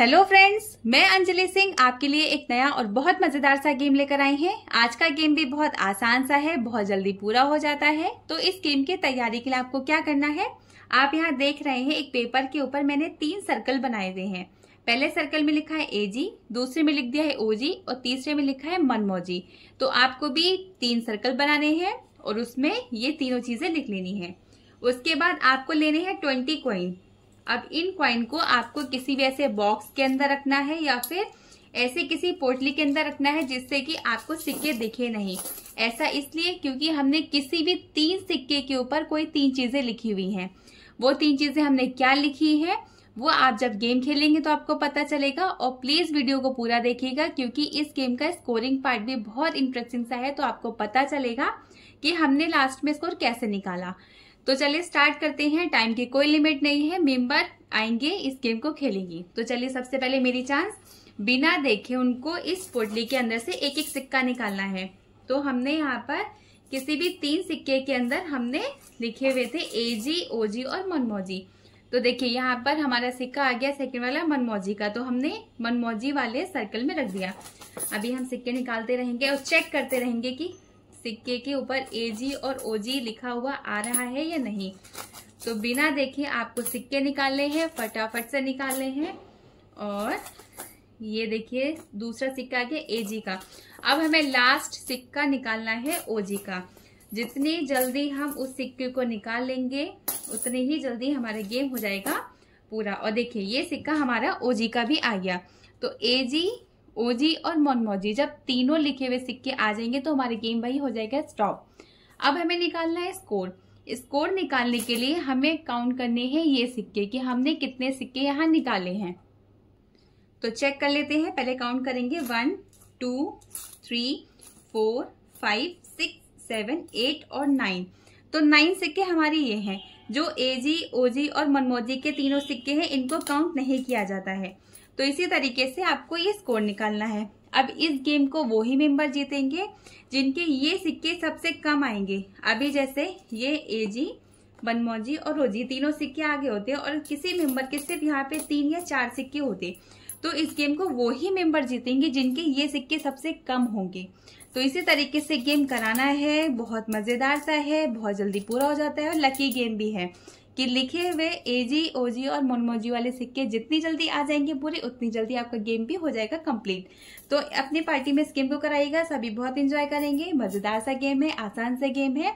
hello friends मैं अंजलि सिंह आपके लिए एक नया और बहुत मजेदार सा गेम लेकर आई हैं आज का गेम भी बहुत आसान सा है बहुत जल्दी पूरा हो जाता है तो इस गेम के तैयारी के लिए आपको क्या करना है आप यहाँ देख रहे हैं एक पेपर के ऊपर मैंने तीन सर्कल बनाए हुए हैं पहले सर्कल में लिखा है एजी दूसरे में लिख दिया है जी और तीसरे में लिखा है मनमोजी तो आपको भी तीन सर्कल बनाने हैं और उसमें ये तीनों चीजें लिख लेनी है उसके बाद आपको लेने हैं ट्वेंटी कॉइन अब इन क्वाइन को आपको किसी भी ऐसे बॉक्स के अंदर रखना है या फिर ऐसे किसी पोटली के अंदर रखना है जिससे कि आपको सिक्के दिखे नहीं ऐसा इसलिए क्योंकि हमने किसी भी तीन सिक्के के ऊपर कोई तीन चीजें लिखी हुई हैं वो तीन चीजें हमने क्या लिखी है वो आप जब गेम खेलेंगे तो आपको पता चलेगा और प्लीज वीडियो को पूरा देखिएगा क्योंकि इस गेम का स्कोरिंग पार्ट भी बहुत इंटरेस्टिंग सा है तो आपको पता चलेगा कि हमने लास्ट में स्कोर कैसे निकाला तो चलिए स्टार्ट करते हैं टाइम की कोई लिमिट नहीं है मेंबर आएंगे इस गेम को खेलेंगी तो चलिए सबसे पहले मेरी चांस बिना देखे उनको इस पोटली के अंदर से एक एक सिक्का निकालना है तो हमने यहाँ पर किसी भी तीन सिक्के के अंदर हमने लिखे हुए थे ए जी ओ जी और मनमोजी तो देखिए यहाँ पर हमारा सिक्का आ गया सेकंड वाला मनमौजी का तो हमने मनमौजी वाले सर्कल में रख दिया अभी हम सिक्के निकालते रहेंगे और चेक करते रहेंगे कि सिक्के के ऊपर ए जी और ओजी लिखा हुआ आ रहा है या नहीं तो बिना देखे आपको सिक्के निकालने हैं फटाफट से निकालने हैं और ये देखिए दूसरा सिक्का के जी का अब हमें लास्ट सिक्का निकालना है ओजी का जितनी जल्दी हम उस सिक्के को निकाल लेंगे उतनी ही जल्दी हमारा गेम हो जाएगा पूरा और देखिए ये सिक्का हमारा ओजी का भी आ गया तो ए जी ओजी और मोनमोजी जब तीनों लिखे हुए सिक्के आ जाएंगे तो हमारे गेम भाई हो जाएगा स्टॉप अब हमें निकालना है स्कोर स्कोर निकालने के लिए हमें काउंट करने हैं ये सिक्के कि हमने कितने सिक्के यहाँ निकाले हैं तो चेक कर लेते हैं पहले काउंट करेंगे one two three four five six seven eight और नाइन तो नाइन सिक्के हमारे ये हैं जो एजी ओजी और मनमोजी के तीनों सिक्के हैं इनको काउंट नहीं किया जाता है तो इसी तरीके से आपको ये स्कोर निकालना है अब इस गेम को वो ही मेंबर जीतेंगे जिनके ये सिक्के सबसे कम आएंगे अभी जैसे ये एजी मनमोजी और रोजी तीनों सिक्के आगे होते हैं और किसी मेंबर के सिर्फ यहाँ पे तीन या चार सिक्के होते तो इस गेम को वो ही मेंबर जीतेंगे जिनके ये सिक्के सबसे कम होंगे तो इसी तरीके से गेम कराना है बहुत मज़ेदार सा है बहुत जल्दी पूरा हो जाता है और लकी गेम भी है कि लिखे हुए ए जी ओ जी और मोनमोजी वाले सिक्के जितनी जल्दी आ जाएंगे पूरे उतनी जल्दी आपका गेम भी हो जाएगा कंप्लीट तो अपनी पार्टी में इस गेम को कराइएगा सभी बहुत इंजॉय करेंगे मज़ेदार सा गेम है आसान सा गेम है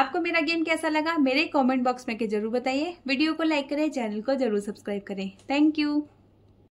आपको मेरा गेम कैसा लगा मेरे कमेंट बॉक्स में के जरूर बताइए वीडियो को लाइक करें चैनल को जरूर सब्सक्राइब करें थैंक यू